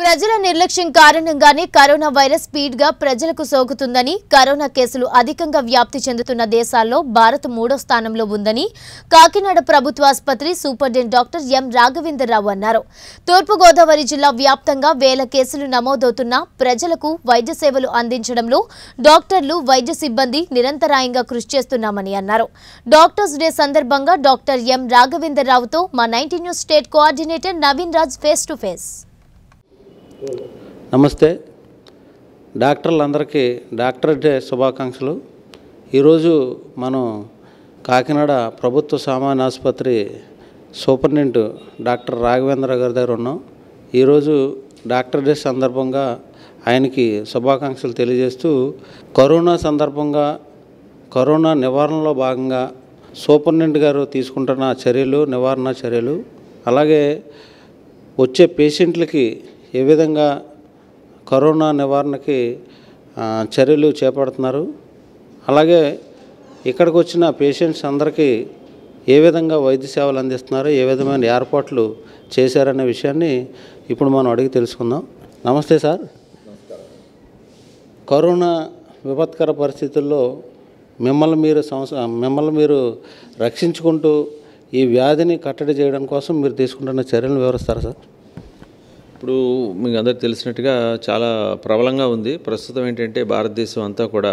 ప్రజల నిర్లక్ష్యం కారణంగానే కరోనా వైరస్ స్పీడ్ గా ప్రజలకు సోకుతుందని కరోనా కేసులు అధికంగా వ్యాప్తి చెందుతున్న దేశాల్లో భారత్ మూడో స్థానంలో ఉందని కాకినాడ ప్రభుత్వ ఆసుపత్రి సూపరింటెండెంట్ డాక్టర్ ఎం రాఘవేంద్రరావు అన్నారు తూర్పుగోదావరి జిల్లా వ్యాప్తంగా వేల కేసులు నమోదవుతున్నా ప్రజలకు వైద్య సేవలు అందించడంలో డాక్టర్లు వైద్య సిబ్బంది నిరంతరాయంగా కృషి చేస్తున్నామని అన్నారు డాక్టర్స్ డే సందర్భంగా డాక్టర్ ఎం రాఘవేంద్రరావుతో మా ninety news state coordinator Naveen Raj face to face నమస్తే డాక్టర్లందరికీ డాక్టర్ డే శుభాకాంక్షలు ఈరోజు మనం కాకినాడ ప్రభుత్వ సామాన్య ఆసుపత్రి సూపరింటెండెంట్ డాక్టర్ రాఘవేంద్ర గారి దగ్గర ఉన్నాం ఈరోజు డాక్టర్ డే సందర్భంగా ఆయనకి శుభాకాంక్షలు తెలియజేస్తూ కరోనా సందర్భంగా కరోనా నివారణలో భాగంగా సూపరింటెండెంట్ గారు తీసుకుంటున్న చర్యలు నివారణ చర్యలు అలాగే వచ్చే పేషెంట్లకి ఏ విధంగా కరోనా నివారణకి చర్యలు చేపడుతున్నారు అలాగే ఇక్కడికి వచ్చిన పేషెంట్స్ అందరికీ ఏ విధంగా వైద్య సేవలు అందిస్తున్నారు ఏ విధమైన ఏర్పాట్లు చేశారనే విషయాన్ని ఇప్పుడు మనం అడిగి తెలుసుకుందాం నమస్తే సార్ కరోనా విపత్కర పరిస్థితుల్లో మిమ్మల్ని మీరు సంవత్సరం మిమ్మల్ని మీరు రక్షించుకుంటూ ఈ వ్యాధిని కట్టడి చేయడం కోసం మీరు తీసుకుంటున్న చర్యలను వివరిస్తారా సార్ ఇప్పుడు మీకు అందరికి తెలిసినట్టుగా చాలా ప్రబలంగా ఉంది ప్రస్తుతం ఏంటంటే భారతదేశం అంతా కూడా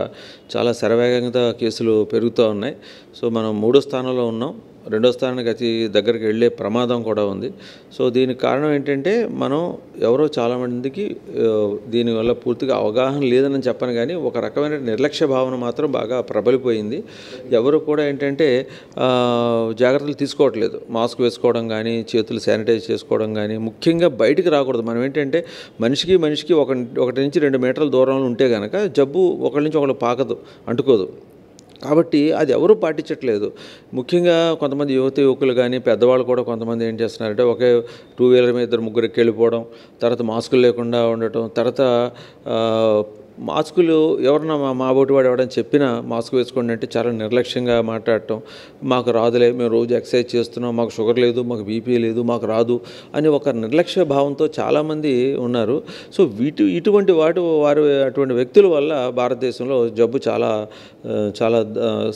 చాలా శరవేగంగా కేసులు పెరుగుతూ ఉన్నాయి సో మనం మూడో స్థానంలో ఉన్నాం రెండో స్థానానికి అతి దగ్గరికి వెళ్ళే ప్రమాదం కూడా ఉంది సో దీనికి కారణం ఏంటంటే మనం ఎవరో చాలామందికి దీనివల్ల పూర్తిగా అవగాహన లేదని చెప్పను కానీ ఒక రకమైన నిర్లక్ష్య భావన మాత్రం బాగా ప్రబలిపోయింది ఎవరు కూడా ఏంటంటే జాగ్రత్తలు తీసుకోవట్లేదు మాస్క్ వేసుకోవడం కానీ చేతులు శానిటైజ్ చేసుకోవడం కానీ ముఖ్యంగా బయటికి రాకూడదు మనం ఏంటంటే మనిషికి మనిషికి ఒక ఒకటి నుంచి రెండు మీటర్ల దూరంలో ఉంటే కనుక జబ్బు ఒకళ్ళ నుంచి ఒకళ్ళు పాకదు అంటుకోదు కాబట్టి అది ఎవరూ పాటించట్లేదు ముఖ్యంగా కొంతమంది యువత యువకులు కానీ పెద్దవాళ్ళు కూడా కొంతమంది ఏం చేస్తున్నారంటే ఒకే టూ వీలర్ మీద ఇద్దరు ముగ్గురికి వెళ్ళిపోవడం తర్వాత మాస్కులు లేకుండా ఉండటం తర్వాత మాస్కులు ఎవరన్నా మా మా బోటి వాడు ఎవడని చెప్పినా మాస్క్ వేసుకోండి అంటే చాలా నిర్లక్ష్యంగా మాట్లాడటం మాకు రాదులే మేము రోజు ఎక్సర్సైజ్ చేస్తున్నాం మాకు షుగర్ లేదు మాకు బీపీ లేదు మాకు రాదు అని ఒక నిర్లక్ష్య భావంతో చాలామంది ఉన్నారు సో వీటి ఇటువంటి వాటి వారు అటువంటి వ్యక్తుల వల్ల భారతదేశంలో జబ్బు చాలా చాలా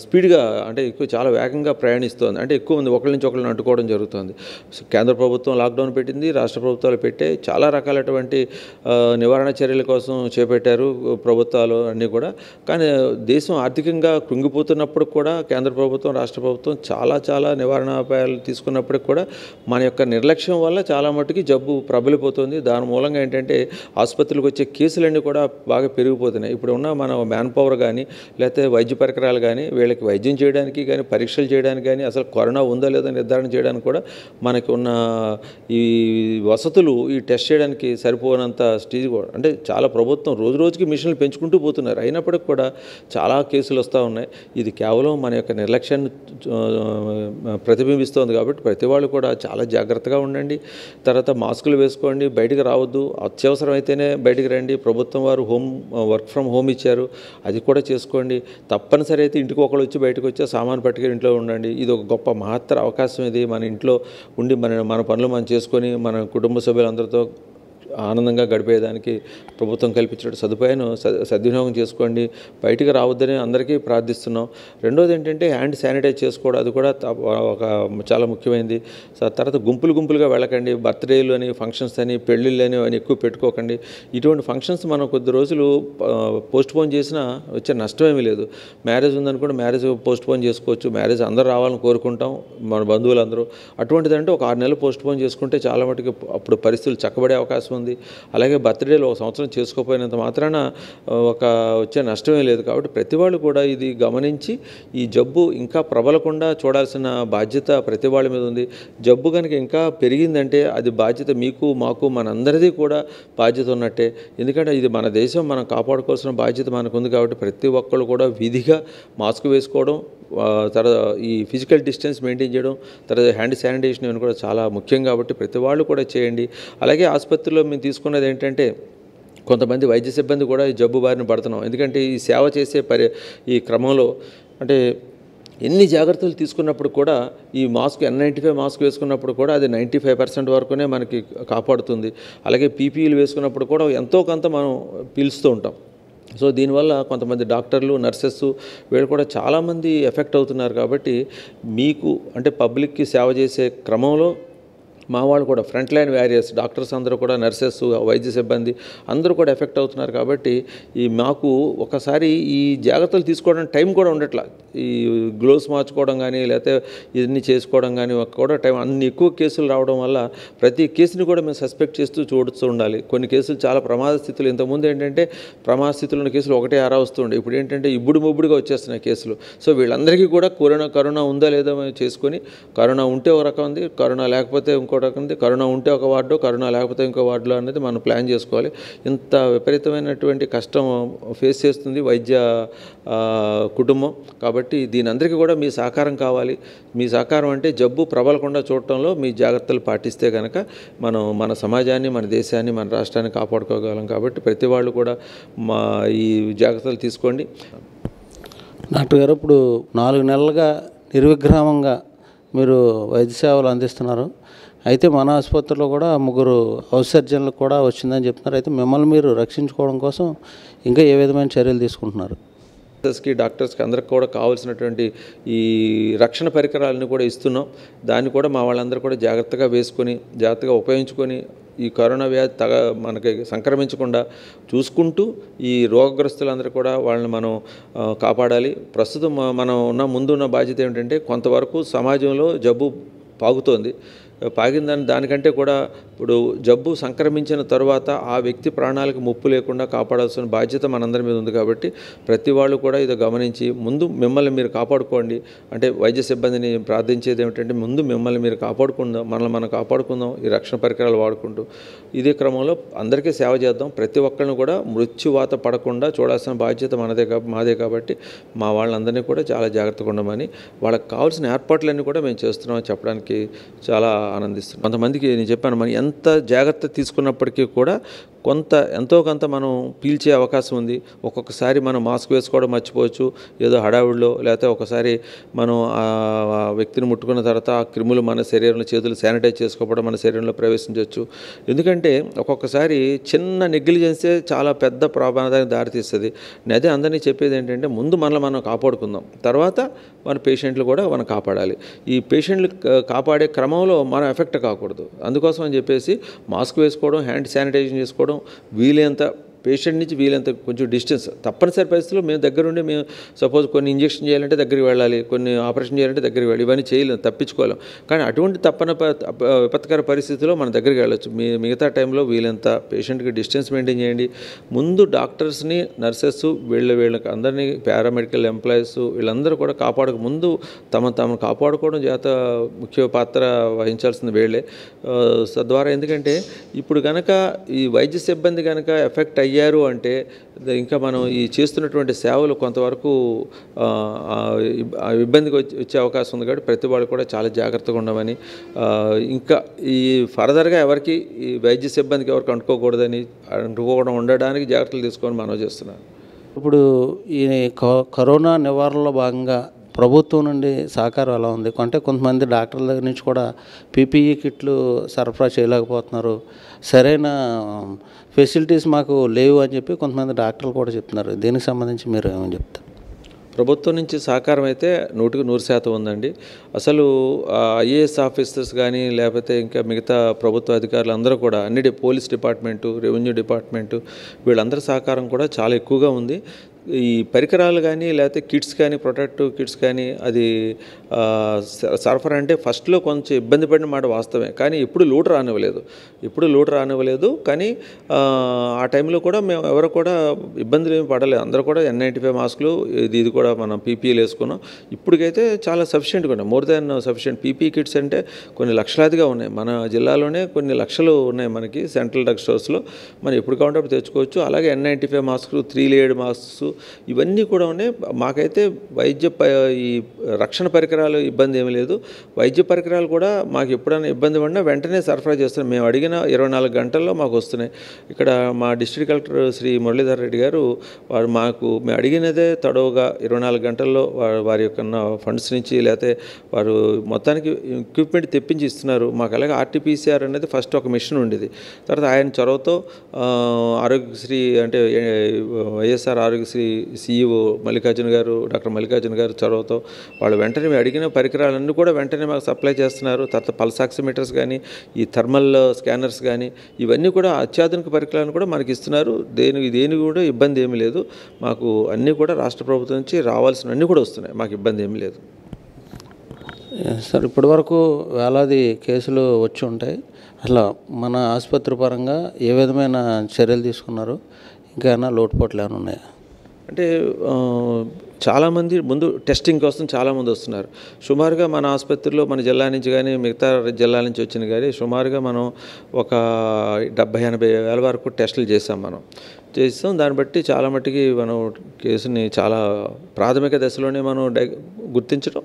స్పీడ్గా అంటే ఎక్కువ చాలా వేగంగా ప్రయాణిస్తోంది అంటే ఎక్కువ మంది ఒకళ్ళ నుంచి ఒకళ్ళని అంటుకోవడం జరుగుతుంది కేంద్ర ప్రభుత్వం లాక్డౌన్ పెట్టింది రాష్ట్ర ప్రభుత్వాలు పెట్టే చాలా రకాలటువంటి నివారణ చర్యల కోసం చేపట్టారు ప్రభుత్వాలు అన్నీ కూడా కానీ దేశం ఆర్థికంగా కృంగిపోతున్నప్పుడు కూడా కేంద్ర ప్రభుత్వం రాష్ట్ర ప్రభుత్వం చాలా చాలా నివారణ ఉపాయాలు తీసుకున్నప్పటికి కూడా మన యొక్క నిర్లక్ష్యం వల్ల చాలా మట్టుకి జబ్బు ప్రబలిపోతుంది దాని మూలంగా ఏంటంటే ఆసుపత్రులకు వచ్చే కేసులన్నీ కూడా బాగా పెరిగిపోతున్నాయి ఇప్పుడు ఉన్న మన మ్యాన్ పవర్ కానీ లేకపోతే వైద్య పరికరాలు కానీ వీళ్ళకి వైద్యం చేయడానికి కానీ పరీక్షలు చేయడానికి కానీ అసలు కరోనా ఉందా లేదా నిర్ధారణ చేయడానికి కూడా మనకు ఉన్న ఈ వసతులు ఈ టెస్ట్ చేయడానికి సరిపోనంత స్టేజ్ కూడా అంటే చాలా ప్రభుత్వం రోజు రోజుకి మిషన్లు పెంచుకుంటూ పోతున్నారు అయినప్పటికీ కూడా చాలా కేసులు వస్తూ ఉన్నాయి ఇది కేవలం మన యొక్క నిర్లక్ష్యాన్ని ప్రతిబింబిస్తోంది కాబట్టి ప్రతి వాళ్ళు కూడా చాలా జాగ్రత్తగా ఉండండి తర్వాత మాస్కులు వేసుకోండి బయటికి రావద్దు అత్యవసరమైతేనే బయటికి రండి ప్రభుత్వం వారు హోమ్ వర్క్ ఫ్రమ్ హోమ్ ఇచ్చారు అది కూడా చేసుకోండి తప్పనిసరి అయితే ఇంటికి ఒకళ్ళు వచ్చి బయటకు వచ్చి సామాను పట్టుకుని ఇంట్లో ఉండండి ఇది ఒక గొప్ప మహత్తర అవకాశం ఇది మన ఇంట్లో ఉండి మన మన పనులు మనం చేసుకొని మన కుటుంబ సభ్యులందరితో ఆనందంగా గడిపేదానికి ప్రభుత్వం కల్పించిన సదుపాయాన్ని సద్వినియోగం చేసుకోండి బయటికి రావద్దని అందరికీ ప్రార్థిస్తున్నాం రెండోది ఏంటంటే హ్యాండ్ శానిటైజ్ చేసుకోవడం అది కూడా ఒక చాలా ముఖ్యమైనది తర్వాత గుంపులు గుంపులుగా వెళ్ళకండి బర్త్డేలు అని ఫంక్షన్స్ అని పెళ్ళిళ్ళు అని అని ఎక్కువ పెట్టుకోకండి ఇటువంటి ఫంక్షన్స్ మనం కొద్ది రోజులు పోస్ట్పోన్ చేసినా వచ్చే నష్టమేమీ లేదు మ్యారేజ్ ఉందనుకోండి మ్యారేజ్ పోస్ట్పోన్ చేసుకోవచ్చు మ్యారేజ్ అందరూ రావాలని కోరుకుంటాం మన బంధువులందరూ అటువంటిదంటే ఒక ఆరు నెలలు పోస్ట్పోన్ చేసుకుంటే చాలా మటుకు అప్పుడు పరిస్థితులు చక్కబడే అవకాశం ఉంది ఉంది అలాగే బర్త్డేలో ఒక సంవత్సరం చేసుకోపోయినంత మాత్రాన ఒక వచ్చే నష్టమే లేదు కాబట్టి ప్రతి కూడా ఇది గమనించి ఈ జబ్బు ఇంకా ప్రబలకుండా చూడాల్సిన బాధ్యత ప్రతి మీద ఉంది జబ్బు కనుక ఇంకా పెరిగిందంటే అది బాధ్యత మీకు మాకు మనందరిది కూడా బాధ్యత ఉన్నట్టే ఎందుకంటే ఇది మన దేశం మనం కాపాడుకోవాల్సిన బాధ్యత మనకు ఉంది కాబట్టి ప్రతి ఒక్కళ్ళు కూడా విధిగా మాస్క్ వేసుకోవడం తర్వాత ఈ ఫిజికల్ డిస్టెన్స్ మెయింటైన్ చేయడం తర్వాత హ్యాండ్ శానిటేషన్ కూడా చాలా ముఖ్యం కాబట్టి ప్రతి వాళ్ళు కూడా చేయండి అలాగే ఆసుపత్రిలో మేము తీసుకున్నది ఏంటంటే కొంతమంది వైద్య సిబ్బంది కూడా ఈ జబ్బు బారిన పడుతున్నాం ఎందుకంటే ఈ సేవ చేసే పరి ఈ క్రమంలో అంటే ఎన్ని జాగ్రత్తలు తీసుకున్నప్పుడు కూడా ఈ mask N ninety five mask వేసుకున్నప్పుడు కూడా అది నైంటీ ఫైవ్ పర్సెంట్ వరకునే మనకి కాపాడుతుంది అలాగే పీపీఈలు వేసుకున్నప్పుడు కూడా ఎంతో కొంత మనం పీల్స్తూ ఉంటాం సో దీనివల్ల కొంతమంది డాక్టర్లు నర్సెస్ వీళ్ళు కూడా చాలామంది ఎఫెక్ట్ అవుతున్నారు కాబట్టి మీకు అంటే పబ్లిక్కి సేవ చేసే క్రమంలో మా వాళ్ళు కూడా ఫ్రంట్ లైన్ వ్యారియర్స్ డాక్టర్స్ అందరూ కూడా నర్సెస్ వైద్య సిబ్బంది అందరూ కూడా ఎఫెక్ట్ అవుతున్నారు కాబట్టి ఈ మాకు ఒకసారి ఈ జాగ్రత్తలు తీసుకోవడానికి టైం కూడా ఉండట్లా ఈ గ్లోవ్స్ మార్చుకోవడం కానీ లేకపోతే ఇవన్నీ చేసుకోవడం కానీ కూడా టైం అన్ని ఎక్కువ కేసులు రావడం వల్ల ప్రతి కేసుని కూడా మేము సస్పెక్ట్ చేస్తూ చూడుతూ ఉండాలి కొన్ని కేసులు చాలా ప్రమాద స్థితులు ఇంతకుముందు ఏంటంటే ప్రమాద స్థితులు ఉన్న కేసులు ఒకటే ఆరా వస్తుండే ఇప్పుడు ఏంటంటే ఇబ్బుడు ముబ్బుడుగా వచ్చేస్తున్నాయి కేసులు సో వీళ్ళందరికీ కూడా కరోనా కరోనా ఉందా లేదా చేసుకొని కరోనా ఉంటే ఒక రకం ఉంది కరోనా లేకపోతే ఇంకో చేసుకోవడానికి కరోనా ఉంటే ఒక వార్డు కరోనా లేకపోతే ఇంకో వార్డులో అనేది మనం ప్లాన్ చేసుకోవాలి ఇంత విపరీతమైనటువంటి కష్టం ఫేస్ చేస్తుంది వైద్య కుటుంబం కాబట్టి దీని అందరికీ కూడా మీ సహకారం కావాలి మీ సహకారం అంటే జబ్బు ప్రబలకుండా చూడటంలో మీ జాగ్రత్తలు పాటిస్తే కనుక మనం మన సమాజాన్ని మన దేశాన్ని మన రాష్ట్రాన్ని కాపాడుకోగలం కాబట్టి ప్రతి వాళ్ళు కూడా మా ఈ జాగ్రత్తలు తీసుకోండి డాక్టర్ గారు ఇప్పుడు నాలుగు నెలలుగా నిర్విగ్రామంగా మీరు వైద్య సేవలు అందిస్తున్నారు అయితే మన ఆసుపత్రిలో కూడా ముగ్గురు హౌస్ కూడా వచ్చిందని చెప్తున్నారు అయితే మిమ్మల్ని మీరు రక్షించుకోవడం కోసం ఇంకా ఏ విధమైన చర్యలు తీసుకుంటున్నారు నర్సెస్కి డాక్టర్స్కి అందరికి కూడా కావాల్సినటువంటి ఈ రక్షణ పరికరాలను కూడా ఇస్తున్నాం దాన్ని కూడా మా వాళ్ళందరూ కూడా జాగ్రత్తగా వేసుకొని జాగ్రత్తగా ఉపయోగించుకొని ఈ కరోనా వ్యాధి తగ మనకి సంక్రమించకుండా చూసుకుంటూ ఈ రోగగ్రస్తులందరూ కూడా వాళ్ళని మనం కాపాడాలి ప్రస్తుతం మనం ఉన్న ముందున్న బాధ్యత ఏమిటంటే కొంతవరకు సమాజంలో జబ్బు పాగుతోంది పాగిందని దానికంటే కూడా ఇప్పుడు జబ్బు సంక్రమించిన తర్వాత ఆ వ్యక్తి ప్రాణాలకు ముప్పు లేకుండా కాపాడాల్సిన బాధ్యత మనందరి మీద ఉంది కాబట్టి ప్రతి వాళ్ళు కూడా ఇది గమనించి ముందు మిమ్మల్ని మీరు కాపాడుకోండి అంటే వైద్య సిబ్బందిని ప్రార్థించేది ఏమిటంటే ముందు మిమ్మల్ని మీరు కాపాడుకుందాం మనల్ని మనం కాపాడుకుందాం ఈ రక్షణ పరికరాలు వాడుకుంటూ ఇదే క్రమంలో అందరికీ సేవ చేద్దాం ప్రతి ఒక్కరిని కూడా మృత్యువాత పడకుండా చూడాల్సిన బాధ్యత మనదే మాదే కాబట్టి మా వాళ్ళందరినీ కూడా చాలా జాగ్రత్తగా ఉండమని వాళ్ళకి కావాల్సిన ఏర్పాట్లన్నీ కూడా మేము చేస్తున్నాం చెప్పడానికి చాలా ఆనందిస్తుంది కొంతమందికి నేను చెప్పాను మనం ఎంత జాగ్రత్త తీసుకున్నప్పటికీ కూడా కొంత ఎంతో కొంత మనం పీల్చే అవకాశం ఉంది ఒక్కొక్కసారి మనం మాస్క్ వేసుకోవడం మర్చిపోవచ్చు ఏదో హడావుడిలో లేకపోతే ఒకసారి మనం ఆ వ్యక్తిని ముట్టుకున్న తర్వాత ఆ క్రిములు మన శరీరంలో చేతులు శానిటైజ్ చేసుకోవడం మన శరీరంలో ప్రవేశించవచ్చు ఎందుకంటే ఒక్కొక్కసారి చిన్న నెగ్లిజెన్సే చాలా పెద్ద ప్రమాదానికి దారితీస్తుంది నేను అదే అందరినీ చెప్పేది ఏంటంటే ముందు మనల్ని మనం కాపాడుకుందాం తర్వాత మన పేషెంట్లు కూడా మనం కాపాడాలి ఈ పేషెంట్లు కాపాడే క్రమంలో మనం ఎఫెక్ట్ కాకూడదు అందుకోసం అని చెప్పేసి మాస్క్ వేసుకోవడం హ్యాండ్ శానిటైజేషన్ చేసుకోవడం వీలైనంత పేషెంట్ నుంచి వీలంత కొంచెం డిస్టెన్స్ తప్పనిసరి పరిస్థితుల్లో మేము దగ్గరుండి మేము సపోజ్ కొన్ని ఇంజక్షన్ చేయాలంటే దగ్గరికి వెళ్ళాలి కొన్ని ఆపరేషన్ చేయాలంటే దగ్గరికి వెళ్ళి ఇవన్నీ చేయలేము తప్పించుకోవాలి కానీ అటువంటి తప్పన విపత్కర పరిస్థితుల్లో మన దగ్గరికి వెళ్ళచ్చు మీ మిగతా టైంలో వీలంత పేషెంట్కి డిస్టెన్స్ మెయింటైన్ చేయండి ముందు డాక్టర్స్ని నర్సెస్ వీళ్ళ వీళ్ళకి అందరినీ పారామెడికల్ ఎంప్లాయీస్ వీళ్ళందరూ కూడా కాపాడక ముందు తమ తమను కాపాడుకోవడం చేత ముఖ్య పాత్ర వహించాల్సిన వీళ్ళే తద్వారా ఎందుకంటే ఇప్పుడు కనుక ఈ వైద్య సిబ్బంది కనుక ఎఫెక్ట్ అయ్యి అయ్యారు అంటే ఇంకా మనం ఈ చేస్తున్నటువంటి సేవలు కొంతవరకు ఇబ్బందికి వచ్చే అవకాశం ఉంది కాబట్టి ప్రతి వాళ్ళు కూడా చాలా జాగ్రత్తగా ఉండమని ఇంకా ఈ ఫర్దర్గా ఎవరికి ఈ వైద్య సిబ్బందికి ఎవరికి అంటుకోకూడదని అంటుకోవడం ఉండడానికి జాగ్రత్తలు తీసుకొని మనం చేస్తున్నాను ఇప్పుడు ఈ కరోనా నివారణలో భాగంగా ప్రభుత్వం నుండి సహకారం ఎలా ఉంది అంటే కొంతమంది డాక్టర్ల దగ్గర నుంచి కూడా పీపీఈ కిట్లు సరఫరా చేయలేకపోతున్నారు సరైన ఫెసిలిటీస్ మాకు లేవు అని చెప్పి కొంతమంది డాక్టర్లు కూడా చెప్తున్నారు దీనికి సంబంధించి మీరు ఏమని చెప్తారు ప్రభుత్వం నుంచి సహకారం అయితే నూటికి నూరు శాతం ఉందండి అసలు ఐఏఎస్ ఆఫీసర్స్ కానీ లేకపోతే ఇంకా మిగతా ప్రభుత్వ అధికారులు అందరూ కూడా అన్ని పోలీస్ డిపార్ట్మెంటు రెవెన్యూ డిపార్ట్మెంటు వీళ్ళందరి సహకారం కూడా చాలా ఎక్కువగా ఉంది ఈ పరికరాలు కానీ లేకపోతే కిట్స్ కానీ ప్రొటెక్టివ్ కిట్స్ కానీ అది సరఫరా అంటే ఫస్ట్లో కొంచెం ఇబ్బంది పడిన మాట వాస్తవమే కానీ ఇప్పుడు లోటు రానివ్వలేదు ఇప్పుడు లోటు రానివ్వలేదు కానీ ఆ టైంలో కూడా మేము ఎవరు కూడా ఇబ్బందులు ఏమి పడలేదు అందరూ కూడా ఎన్ నైంటీ ఫైవ్ మాస్కులు ఇది ఇది కూడా మనం పీపీఎల్ వేసుకున్నాం ఇప్పటికైతే చాలా సఫిషియెంట్గా ఉన్నాయి more than sufficient PP kits అంటే కొన్ని లక్షలాదిగా ఉన్నాయి మన జిల్లాలోనే కొన్ని లక్షలు ఉన్నాయి మనకి సెంట్రల్ డ్రగ్ స్టోర్స్లో మనం ఎప్పుడు కావాలంటే తెచ్చుకోవచ్చు అలాగే ఎన్ నైంటీ ఫైవ్ మాస్కులు త్రీ లేడ్ మాస్క్స్ ఇవన్నీ కూడా ఉన్నాయి మాకైతే వైద్య ఈ రక్షణ పరికరాలు ఇబ్బంది ఏమీ లేదు వైద్య పరికరాలు కూడా మాకు ఎప్పుడైనా ఇబ్బంది పడినా వెంటనే సరఫరా చేస్తున్నాం మేము అడిగిన ఇరవై నాలుగు గంటల్లో మాకు వస్తున్నాయి ఇక్కడ మా డిస్ట్రిక్ట్ కలెక్టర్ శ్రీ మురళీధర్ రెడ్డి గారు వారు మాకు మేము అడిగినదే తడవుగా ఇరవై నాలుగు గంటల్లో వారి యొక్క ఫండ్స్ నుంచి లేకపోతే వారు మొత్తానికి ఎక్విప్మెంట్ తెప్పించి ఇస్తున్నారు మాకు అలాగే ఆర్టీపీసీఆర్ అనేది ఫస్ట్ ఒక మిషన్ ఉండేది తర్వాత ఆయన చొరవతో ఆరోగ్యశ్రీ అంటే వైఎస్ఆర్ ఆరోగ్యశ్రీ వారి సీఈఓ e మల్లికార్జున గారు డాక్టర్ మల్లికార్జున గారు చొరవతో వాళ్ళు వెంటనే అడిగిన పరికరాలన్నీ కూడా వెంటనే మాకు సప్లై చేస్తున్నారు తర్వాత ఆక్సిమీటర్స్ కానీ ఈ థర్మల్ స్కానర్స్ కానీ ఇవన్నీ కూడా అత్యాధునిక పరికరాలను కూడా మనకి ఇస్తున్నారు దేని దేని కూడా ఇబ్బంది ఏమీ లేదు మాకు అన్నీ కూడా రాష్ట్ర ప్రభుత్వం నుంచి రావాల్సినవన్నీ కూడా వస్తున్నాయి మాకు ఇబ్బంది ఏమీ లేదు సార్ ఇప్పటి వరకు వేలాది కేసులు వచ్చి ఉంటాయి అసలు మన ఆసుపత్రి పరంగా ఏ విధమైన చర్యలు తీసుకున్నారు ఇంకా లోటుపాట్లు ఏమైనా ఉన్నాయా అంటే చాలామంది ముందు టెస్టింగ్ కోసం చాలామంది వస్తున్నారు సుమారుగా మన ఆసుపత్రిలో మన జిల్లా నుంచి కానీ మిగతా జిల్లా నుంచి వచ్చిన కానీ సుమారుగా మనం ఒక డెబ్బై ఎనభై వేల వరకు టెస్టులు చేసాం మనం చేస్తాం దాన్ని బట్టి చాలా మట్టుకి మనం కేసుని చాలా ప్రాథమిక దశలోనే మనం గుర్తించడం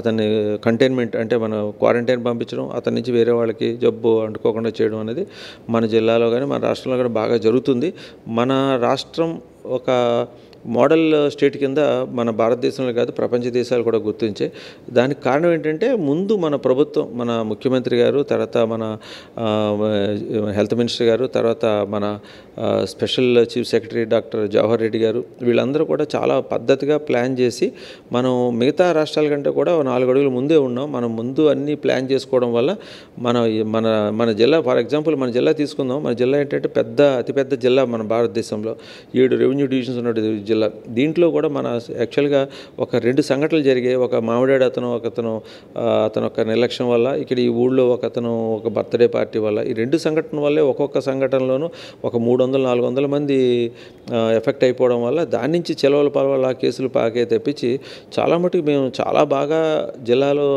అతన్ని కంటైన్మెంట్ అంటే మనం క్వారంటైన్ పంపించడం అతని నుంచి వేరే వాళ్ళకి జబ్బు అంటుకోకుండా చేయడం అనేది మన జిల్లాలో కానీ మన రాష్ట్రంలో కూడా బాగా జరుగుతుంది మన రాష్ట్రం ఒక మోడల్ స్టేట్ కింద మన భారతదేశంలో కాదు ప్రపంచ దేశాలు కూడా గుర్తించే దానికి కారణం ఏంటంటే ముందు మన ప్రభుత్వం మన ముఖ్యమంత్రి గారు తర్వాత మన హెల్త్ మినిస్టర్ గారు తర్వాత మన special chief secretary doctor Jawahar Reddy గారు వీళ్ళందరూ కూడా చాలా పద్ధతిగా ప్లాన్ చేసి మనం మిగతా రాష్ట్రాల కంటే కూడా నాలుగు అడుగులు ముందే ఉన్నాం మనం ముందు అన్నీ ప్లాన్ చేసుకోవడం వల్ల మన మన మన జిల్లా ఫర్ ఎగ్జాంపుల్ మన జిల్లా తీసుకుందాం మన జిల్లా ఏంటంటే పెద్ద అతిపెద్ద జిల్లా మన భారతదేశంలో ఏడు రెవెన్యూ డివిజన్స్ ఉన్న జిల్లా దీంట్లో కూడా మన యాక్చువల్గా ఒక రెండు సంఘటనలు జరిగాయి ఒక మామిడాడు అతను ఒకతను అతను ఒక నిర్లక్ష్యం వల్ల ఇక్కడ ఈ ఊళ్ళో ఒక అతను ఒక బర్త్డే పార్టీ వల్ల ఈ రెండు సంఘటన వల్లే ఒక్కొక్క సంఘటనలోనూ ఒక మూడు వందల నాలుగు వందల మంది ఎఫెక్ట్ అయిపోవడం వల్ల దాని నుంచి చెలవల పలవల కేసులు పాకే తెప్పించి చాలా మటుకు మేము చాలా బాగా జిల్లాలో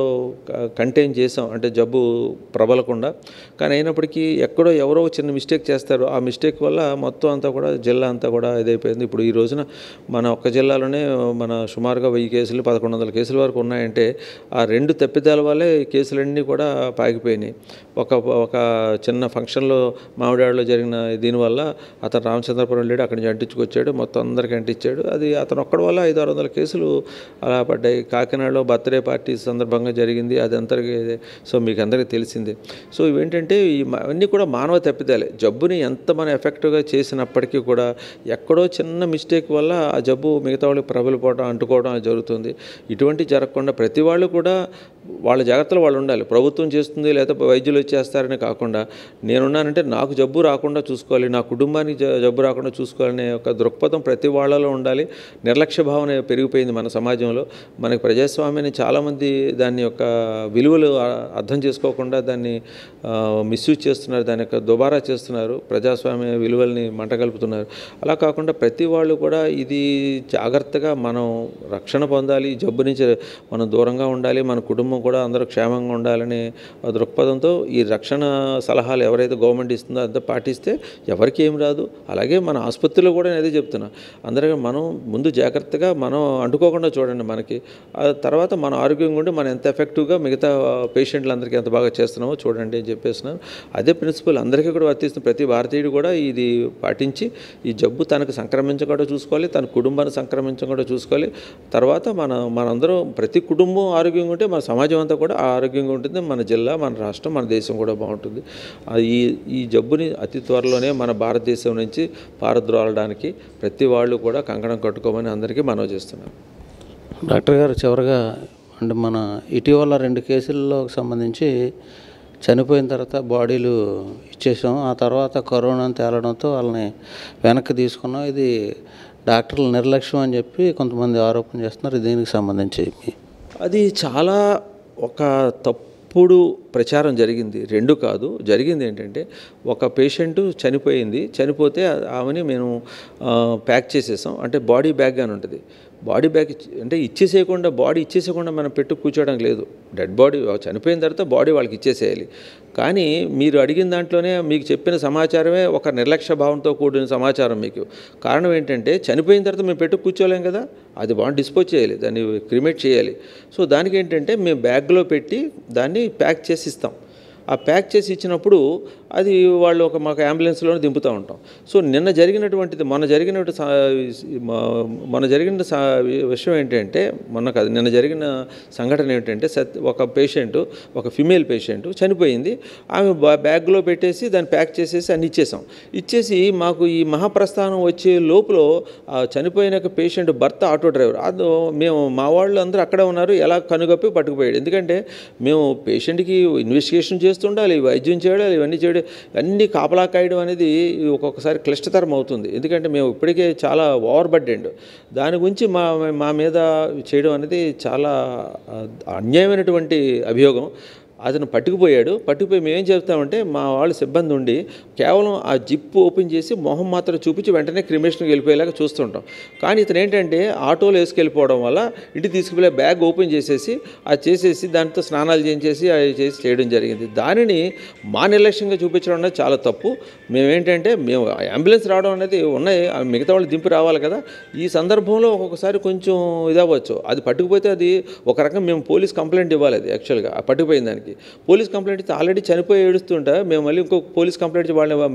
కంటైన్ చేసాం అంటే జబ్బు ప్రబలకుండా కానీ అయినప్పటికీ ఎక్కడో ఎవరో చిన్న మిస్టేక్ చేస్తారు ఆ మిస్టేక్ వల్ల మొత్తం అంతా కూడా జిల్లా అంతా కూడా ఇదైపోయింది ఇప్పుడు ఈ రోజున మన ఒక్క జిల్లాలోనే మన సుమారుగా వెయ్యి కేసులు పదకొండు వందల కేసుల వరకు ఉన్నాయంటే ఆ రెండు తప్పిదాల వల్లే కేసులన్నీ కూడా పాగిపోయినాయి ఒక ఒక చిన్న ఫంక్షన్లో మామిడాడలో జరిగిన దీనివల్ల అతను రామచంద్రపురం లేడు అక్కడి నుంచి అంటించుకొచ్చాడు మొత్తం అందరికి అంటించాడు అది అతను ఒక్కడి వల్ల ఐదు ఆరు వందల కేసులు అలా పడ్డాయి కాకినాడలో బర్త్డే పార్టీ సందర్భంగా జరిగింది అది అందరికీ సో మీకు అందరికీ తెలిసింది సో ఇవేంటంటే ఇవన్నీ కూడా మానవ తప్పిదాలే జబ్బుని ఎంత మనం ఎఫెక్టివ్గా చేసినప్పటికీ కూడా ఎక్కడో చిన్న మిస్టేక్ వల్ల ఆ జబ్బు మిగతా వాళ్ళకి పోవడం అంటుకోవడం జరుగుతుంది ఇటువంటి జరగకుండా ప్రతి వాళ్ళు కూడా వాళ్ళ జాగ్రత్తలు వాళ్ళు ఉండాలి ప్రభుత్వం చేస్తుంది లేకపోతే వైద్యులు వచ్చేస్తారని కాకుండా నేనున్నానంటే నాకు జబ్బు రాకుండా చూసుకోవాలి నా కుటుంబానికి జబ్బు రాకుండా చూసుకోవాలనే ఒక దృక్పథం ప్రతి వాళ్ళలో ఉండాలి నిర్లక్ష్య భావన పెరిగిపోయింది మన సమాజంలో మనకి ప్రజాస్వామ్యాన్ని చాలామంది దాని యొక్క విలువలు అర్థం చేసుకోకుండా దాన్ని మిస్యూజ్ చేస్తున్నారు దాని యొక్క దుబారా చేస్తున్నారు ప్రజాస్వామ్య విలువల్ని మంటగలుపుతున్నారు అలా కాకుండా ప్రతి వాళ్ళు కూడా ఈ ఇది జాగ్రత్తగా మనం రక్షణ పొందాలి జబ్బు నుంచి మనం దూరంగా ఉండాలి మన కుటుంబం కూడా అందరూ క్షేమంగా ఉండాలనే దృక్పథంతో ఈ రక్షణ సలహాలు ఎవరైతే గవర్నమెంట్ ఇస్తుందో అంతా పాటిస్తే ఎవరికి ఏం రాదు అలాగే మన ఆసుపత్రిలో కూడా నేను అదే చెప్తున్నా అందరికీ మనం ముందు జాగ్రత్తగా మనం అంటుకోకుండా చూడండి మనకి ఆ తర్వాత మన ఆరోగ్యం కూడా మనం ఎంత ఎఫెక్టివ్గా మిగతా పేషెంట్లందరికీ ఎంత బాగా చేస్తున్నామో చూడండి అని చెప్పేస్తున్నాను అదే ప్రిన్సిపల్ అందరికీ కూడా వర్తిస్తుంది ప్రతి భారతీయుడు కూడా ఇది పాటించి ఈ జబ్బు తనకు సంక్రమించకుండా చూసుకోవాలి తన కుటుంబాన్ని సంక్రమించకుండా చూసుకోవాలి తర్వాత మన మనందరం ప్రతి కుటుంబం ఆరోగ్యంగా ఉంటే మన సమాజం అంతా కూడా ఆరోగ్యంగా ఉంటుంది మన జిల్లా మన రాష్ట్రం మన దేశం కూడా బాగుంటుంది ఈ ఈ జబ్బుని అతి త్వరలోనే మన భారతదేశం నుంచి పారద్రోలడానికి ప్రతి వాళ్ళు కూడా కంకణం కట్టుకోమని అందరికీ మనవి చేస్తున్నాం డాక్టర్ గారు చివరిగా అంటే మన ఇటీవల రెండు కేసుల్లో సంబంధించి చనిపోయిన తర్వాత బాడీలు ఇచ్చేసాం ఆ తర్వాత కరోనా తేలడంతో వాళ్ళని వెనక్కి తీసుకున్నాం ఇది డాక్టర్లు నిర్లక్ష్యం అని చెప్పి కొంతమంది ఆరోపణ చేస్తున్నారు దీనికి సంబంధించి అది చాలా ఒక తప్పుడు ప్రచారం జరిగింది రెండు కాదు జరిగింది ఏంటంటే ఒక పేషెంట్ చనిపోయింది చనిపోతే ఆమెని మేము ప్యాక్ చేసేసాం అంటే బాడీ బ్యాగ్ అని ఉంటుంది బాడీ బ్యాక్ అంటే ఇచ్చేసేయకుండా బాడీ ఇచ్చేసేయకుండా మనం పెట్టు కూర్చోవడం లేదు డెడ్ బాడీ చనిపోయిన తర్వాత బాడీ వాళ్ళకి ఇచ్చేసేయాలి కానీ మీరు అడిగిన దాంట్లోనే మీకు చెప్పిన సమాచారమే ఒక నిర్లక్ష్య భావంతో కూడిన సమాచారం మీకు కారణం ఏంటంటే చనిపోయిన తర్వాత మేము పెట్టు కూర్చోలేం కదా అది బాగుంది డిస్పోజ్ చేయాలి దాన్ని క్రిమేట్ చేయాలి సో దానికి ఏంటంటే మేము బ్యాగ్లో పెట్టి దాన్ని ప్యాక్ చేసి ఇస్తాం ఆ ప్యాక్ చేసి ఇచ్చినప్పుడు అది వాళ్ళు ఒక మాకు అంబులెన్స్లోనే దింపుతూ ఉంటాం సో నిన్న జరిగినటువంటిది మొన్న జరిగిన మన జరిగిన విషయం ఏంటంటే మొన్న కాదు నిన్న జరిగిన సంఘటన ఏంటంటే సత్ ఒక పేషెంట్ ఒక ఫిమేల్ పేషెంట్ చనిపోయింది ఆమె బ్యాగ్లో పెట్టేసి దాన్ని ప్యాక్ చేసేసి అన్ని ఇచ్చేసాం ఇచ్చేసి మాకు ఈ మహాప్రస్థానం వచ్చే లోపల చనిపోయిన పేషెంట్ భర్త ఆటో డ్రైవర్ అది మేము మా వాళ్ళు అందరూ అక్కడే ఉన్నారు ఎలా కనుగొప్పి పట్టుకుపోయాడు ఎందుకంటే మేము పేషెంట్కి ఇన్వెస్టిగేషన్ చేసి చేస్తుండాలి వైద్యం చేయడాలి ఇవన్నీ చేయడం అన్నీ కాపలా కాయడం అనేది ఒక్కొక్కసారి క్లిష్టతరం అవుతుంది ఎందుకంటే మేము ఇప్పటికే చాలా ఓవర్ బర్డెండ్ దాని గురించి మా మా మీద చేయడం అనేది చాలా అన్యాయమైనటువంటి అభియోగం అతను పట్టుకుపోయాడు పట్టుకుపోయి మేమేం చెప్తామంటే మా వాళ్ళ సిబ్బంది ఉండి కేవలం ఆ జిప్పు ఓపెన్ చేసి మొహం మాత్రం చూపించి వెంటనే క్రిమినేషన్కి వెళ్ళిపోయేలాగా చూస్తుంటాం కానీ ఇతను ఏంటంటే ఆటోలో వేసుకెళ్ళిపోవడం వల్ల ఇంటికి తీసుకుపోయే బ్యాగ్ ఓపెన్ చేసేసి అది చేసేసి దాంతో స్నానాలు చేయించేసి అవి చేసి చేయడం జరిగింది దానిని మా నిర్లక్ష్యంగా చూపించడం అనేది చాలా తప్పు మేమేంటంటే మేము అంబులెన్స్ రావడం అనేది ఉన్నాయి మిగతా వాళ్ళు దింపి రావాలి కదా ఈ సందర్భంలో ఒక్కొక్కసారి కొంచెం ఇదవ్వచ్చు అది పట్టుకుపోతే అది ఒక రకం మేము పోలీస్ కంప్లైంట్ ఇవ్వాలి అది యాక్చువల్గా పట్టుకుపోయిన దానికి పోలీస్ కంప్లైంట్ ఇస్తే ఆల్రెడీ చనిపోయి ఏడుస్తుంటా మేము మళ్ళీ ఇంకో పోలీస్ కంప్లైంట్ వాళ్ళని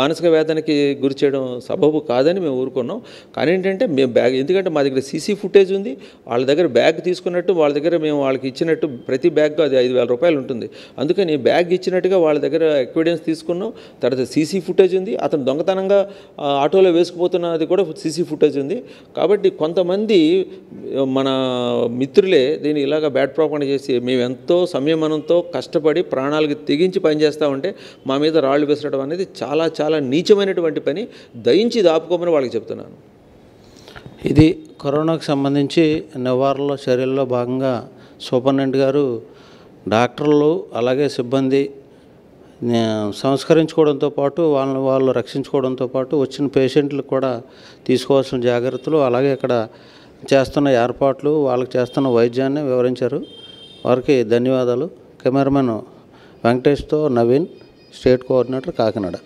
మానసిక వేదనకి గురి చేయడం సబబు కాదని మేము ఊరుకున్నాం కానీ ఏంటంటే మేము బ్యాగ్ ఎందుకంటే మా దగ్గర సీసీ ఫుటేజ్ ఉంది వాళ్ళ దగ్గర బ్యాగ్ తీసుకున్నట్టు వాళ్ళ దగ్గర మేము వాళ్ళకి ఇచ్చినట్టు ప్రతి బ్యాగ్ అది ఐదు వేల రూపాయలు ఉంటుంది అందుకని బ్యాగ్ ఇచ్చినట్టుగా వాళ్ళ దగ్గర ఎక్విడెన్స్ తీసుకున్నాం తర్వాత సీసీ ఫుటేజ్ ఉంది అతను దొంగతనంగా ఆటోలో వేసుకుపోతున్నది కూడా సీసీ ఫుటేజ్ ఉంది కాబట్టి కొంతమంది మన మిత్రులే దీన్ని ఇలాగ బ్యాడ్ ప్రాపణ చేసి మేము ఎంతో సంయమనంతో ఎంతో కష్టపడి ప్రాణాలకు తెగించి పనిచేస్తూ ఉంటే మా మీద రాళ్ళు విసరడం అనేది చాలా చాలా నీచమైనటువంటి పని దయించి దాపుకోమని వాళ్ళకి చెప్తున్నాను ఇది కరోనాకు సంబంధించి నివారణలో చర్యల్లో భాగంగా సూపరింటెండెంట్ గారు డాక్టర్లు అలాగే సిబ్బంది సంస్కరించుకోవడంతో పాటు వాళ్ళని వాళ్ళు రక్షించుకోవడంతో పాటు వచ్చిన పేషెంట్లు కూడా తీసుకోవాల్సిన జాగ్రత్తలు అలాగే ఇక్కడ చేస్తున్న ఏర్పాట్లు వాళ్ళకి చేస్తున్న వైద్యాన్ని వివరించారు వారికి ధన్యవాదాలు కెమెరామెన్ వెంకటేష్తో నవీన్ స్టేట్ కోఆర్డినేటర్ కాకినాడ